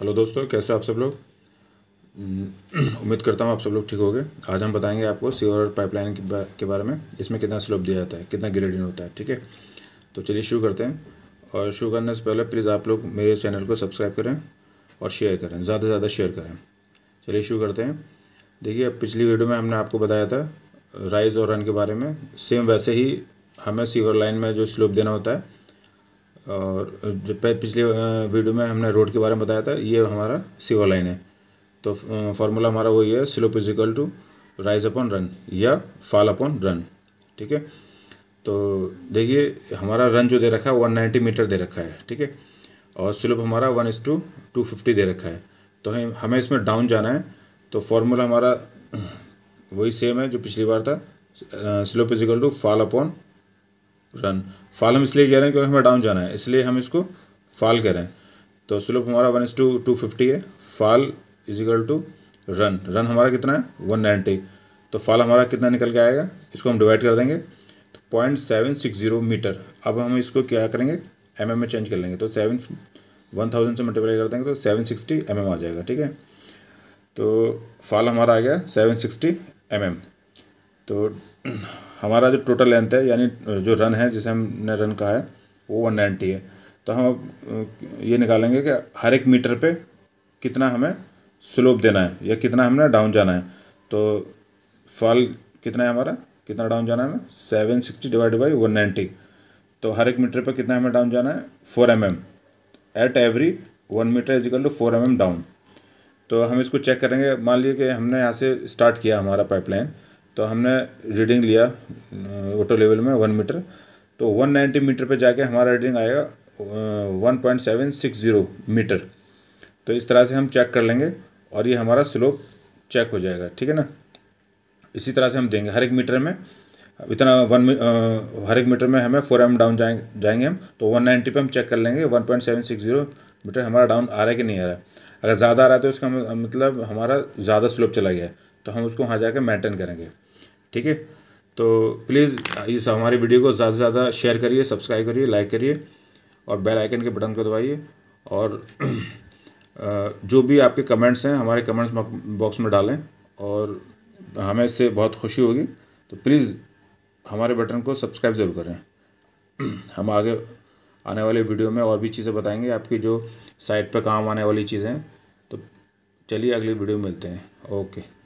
hello दोस्तों कैसे हो आप सब लोग हम्म, उम्मीद करता हूँ आप सब लोग ठीक हो गए आज हम बताएंगे आपको सीवर पाइपलाइन के बारे में इसमें कितना स्लोप दिया जाता है कितना ग्रेडिंग होता है ठीक है तो चलिए शुरू करते हैं और शुरू करने से पहले प्लीज़ आप लोग मेरे चैनल को सब्सक्राइब करें और शेयर करें ज़्यादा से ज़्यादा शेयर करें चलिए शुरू करते हैं देखिए पिछली वीडियो में हमने आपको बताया था राइज और रन के बारे में सेम वैसे ही हमें सीवर लाइन में जो स्लोप देना होता है और पिछले वीडियो में हमने रोड के बारे में बताया था ये हमारा सीवर लाइन है तो फार्मूला हमारा वही है slope is equal to rise upon run या फॉल अपॉन रन ठीक है तो देखिए हमारा रन जो दे रखा है वन नाइन्टी मीटर दे रखा है ठीक है और स्लोप हमारा वन इस टू टू फिफ्टी दे रखा है तो हम हमें इसमें डाउन जाना है तो फार्मूला हमारा वही सेम है जो पिछली बार था slope is equal to fall upon run fall हम इसलिए कह रहे हैं क्योंकि हमें डाउन जाना है इसलिए हम इसको फॉल कह रहे हैं तो स्लोप हमारा वन टू टू फिफ्टी है fall is equal to run run हमारा कितना है वन नाइन्टी तो फॉल हमारा कितना निकल के आएगा इसको हम डिवाइड कर देंगे तो point seven six zero meter अब हम इसको क्या करेंगे एम mm एम में चेंज कर लेंगे तो सेवन वन थाउजेंड से मल्टीप्लाई कर देंगे तो सेवन सिक्सटी एम एम आ जाएगा ठीक है तो फॉल हमारा आ गया सेवन सिक्सटी एम एम तो हमारा जो टोटल लेंथ है यानी जो रन है जिसे हमने रन कहा है वो वन नाइन्टी है तो हम ये निकालेंगे कि हर एक मीटर पे कितना हमें स्लोप देना है या कितना हमने डाउन जाना है तो फॉल कितना है हमारा कितना डाउन जाना है हमें seven sixty divide by one ninety तो हर एक मीटर पे कितना हमें डाउन जाना है four M M at every one meter is equal to four M M down तो हम इसको चेक करेंगे मान लीजिए कि हमने यहाँ से स्टार्ट किया हमारा पाइपलाइन तो हमने रीडिंग लिया ऑटो लेवल में वन मीटर तो वन नाइन्टी मीटर पे जाके हमारा रीडिंग आएगा one point seven six zero meter तो इस तरह से हम चेक कर लेंगे और ये हमारा स्लोप चेक हो जाएगा ठीक है ना इसी तरह से हम देंगे हर एक मीटर में इतना वन हर एक मीटर में हमें फोर एम डाउन जाएंगे जाएंगे हम तो वन नाइन्टी पर हम चेक कर लेंगे one point seven six zero meter हमारा डाउन आ रहा है कि नहीं आ रहा है अगर ज़्यादा आ रहा है तो इसका मतलब हमारा ज़्यादा स्लोप चला गया है तो हम उसको वहाँ जाकर मेंटेन करेंगे ठीक है तो प्लीज़ इस हमारे वीडियो को ज़्यादा से ज़्यादा शेयर करिए सब्सक्राइब करिए लाइक करिए और बेल आइकन के बटन को दबाइए और जो भी आपके कमेंट्स हैं हमारे कमेंट्स बॉक्स में डालें और हमें इससे बहुत खुशी होगी तो प्लीज़ हमारे बटन को सब्सक्राइब ज़रूर करें हम आगे आने वाले वीडियो में और भी चीज़ें बताएंगे आपकी जो साइट पर काम आने वाली चीज़ें तो चलिए अगली वीडियो में मिलते हैं ओके